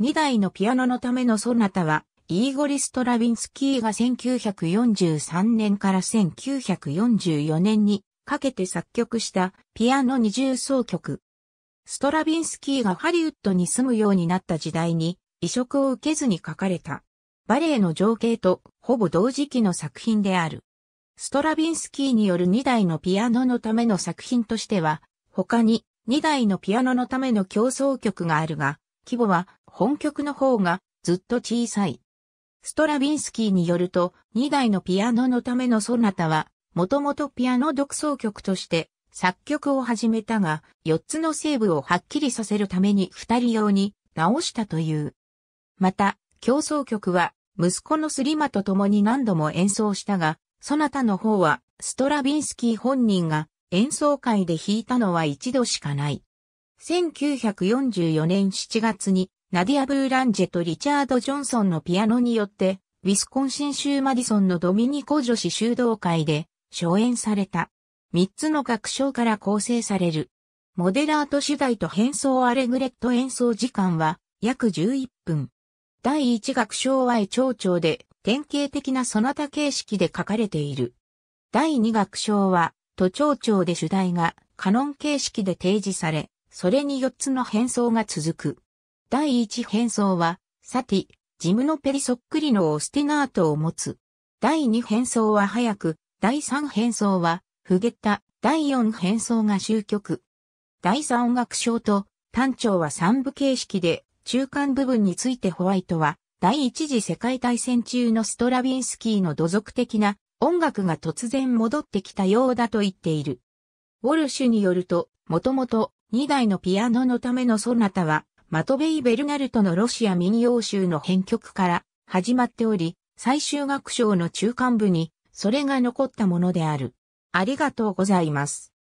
2台のピアノのためのソナタは、イーゴリ・ストラビンスキーが1943年から1944年にかけて作曲したピアノ二重奏曲。ストラビンスキーがハリウッドに住むようになった時代に移植を受けずに書かれた。バレエの情景とほぼ同時期の作品である。ストラビンスキーによる2台のピアノのための作品としては、他に2台のピアノのための競争曲があるが、規模は本曲の方がずっと小さい。ストラビンスキーによると、2台のピアノのためのソナタは、もともとピアノ独奏曲として作曲を始めたが、4つのセーブをはっきりさせるために2人用に直したという。また、競争曲は、息子のスリマと共に何度も演奏したが、そなたの方は、ストラビンスキー本人が演奏会で弾いたのは一度しかない。1944年7月に、ナディア・ブーランジェとリチャード・ジョンソンのピアノによって、ウィスコンシン州マディソンのドミニコ女子修道会で初演された。三つの楽章から構成される。モデラート主題と変装アレグレット演奏時間は約11分。第一楽章は絵長調で典型的なそなた形式で書かれている。第二楽章は都長調で主題がカノン形式で提示され、それに4つの変装が続く。第一変装は、サティ、ジムのペリそっくりのオスティナートを持つ。第二変装は早く、第三変装は、フゲッタ、第四変装が終局。第三音楽章と、単調は三部形式で、中間部分についてホワイトは、第一次世界大戦中のストラビンスキーの土俗的な音楽が突然戻ってきたようだと言っている。ウォルシュによると、もともと2台のピアノのためのソナタはマトベイ・ベルナルトのロシア民謡集の編曲から始まっており、最終楽章の中間部にそれが残ったものである。ありがとうございます。